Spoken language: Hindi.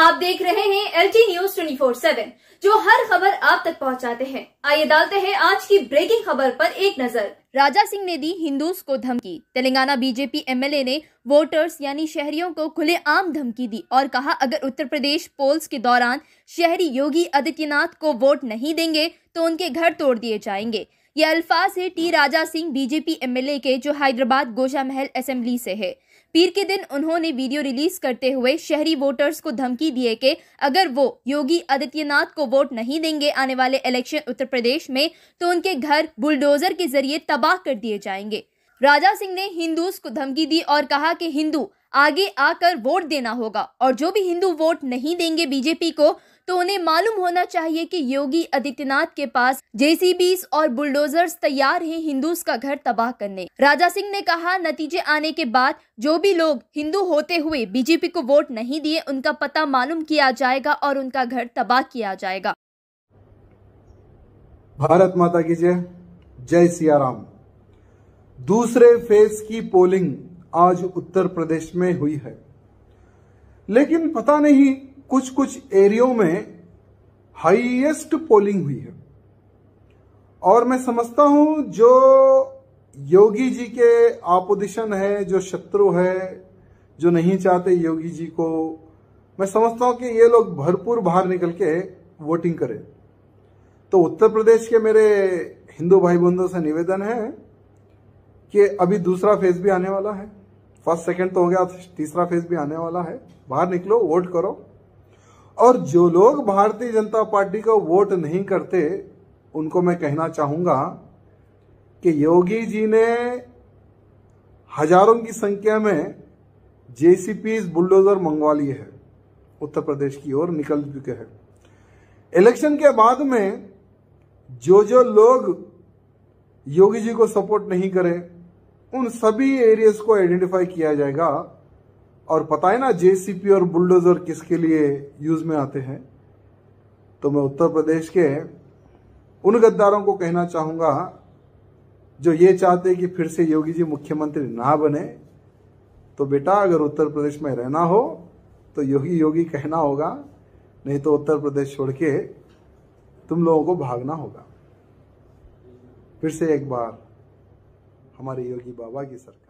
आप देख रहे हैं L T news twenty four seven जो हर खबर आप तक पहुंचाते हैं आइए डालते हैं आज की ब्रेकिंग खबर पर एक नजर राजा सिंह ने दी हिंदू को धमकी तेलंगाना बीजेपी एमएलए ने वोटर्स यानी शहरियों को खुले आम धमकी दी और कहा अगर उत्तर प्रदेश पोल्स के दौरान शहरी योगी आदित्यनाथ को वोट नहीं देंगे तो उनके घर तोड़ दिए जाएंगे ये अल्फाज है T Raja Singh BJP MLA के जो हैदराबाद गोशा महल असेंबली से है पीर के दिन उन्होंने वीडियो रिलीज करते हुए शहरी वोटर्स को धमकी दिए कि अगर वो योगी आदित्यनाथ को वोट नहीं देंगे आने वाले इलेक्शन उत्तर प्रदेश में तो उनके घर बुलडोजर के जरिए तबाह कर दिए जाएंगे राजा सिंह ने हिंदू को धमकी दी और कहा कि हिंदू आगे आकर वोट देना होगा और जो भी हिंदू वोट नहीं देंगे बीजेपी को तो उन्हें मालूम होना चाहिए कि योगी आदित्यनाथ के पास जेसीबी और बुलडोजर्स तैयार हैं हिंदू का घर तबाह करने राजा सिंह ने कहा नतीजे आने के बाद जो भी लोग हिंदू होते हुए बीजेपी को वोट नहीं दिए उनका पता मालूम किया जाएगा और उनका घर तबाह किया जाएगा भारत माता की जय जय सिया दूसरे फेज की पोलिंग आज उत्तर प्रदेश में हुई है लेकिन पता नहीं कुछ कुछ एरियो में हाईएस्ट पोलिंग हुई है और मैं समझता हूं जो योगी जी के आपोजिशन है जो शत्रु है जो नहीं चाहते योगी जी को मैं समझता हूं कि ये लोग भरपूर बाहर निकल के वोटिंग करें तो उत्तर प्रदेश के मेरे हिंदू भाई बंधु से निवेदन है कि अभी दूसरा फेज भी आने वाला है फर्स्ट सेकंड तो हो गया तीसरा फेज भी आने वाला है बाहर निकलो वोट करो और जो लोग भारतीय जनता पार्टी को वोट नहीं करते उनको मैं कहना चाहूंगा कि योगी जी ने हजारों की संख्या में जेसीपी बुलडोजर मंगवा लिए हैं उत्तर प्रदेश की ओर निकल चुके हैं इलेक्शन के बाद में जो जो लोग योगी जी को सपोर्ट नहीं करे उन सभी एरियाज को आइडेंटिफाई किया जाएगा और पता है ना जेसीपी और बुलडोजर किसके लिए यूज में आते हैं तो मैं उत्तर प्रदेश के उन गद्दारों को कहना चाहूंगा जो ये चाहते कि फिर से योगी जी मुख्यमंत्री ना बने तो बेटा अगर उत्तर प्रदेश में रहना हो तो योगी योगी कहना होगा नहीं तो उत्तर प्रदेश छोड़ के तुम लोगों को भागना होगा फिर से एक बार हमारे योगी बाबा की सरकार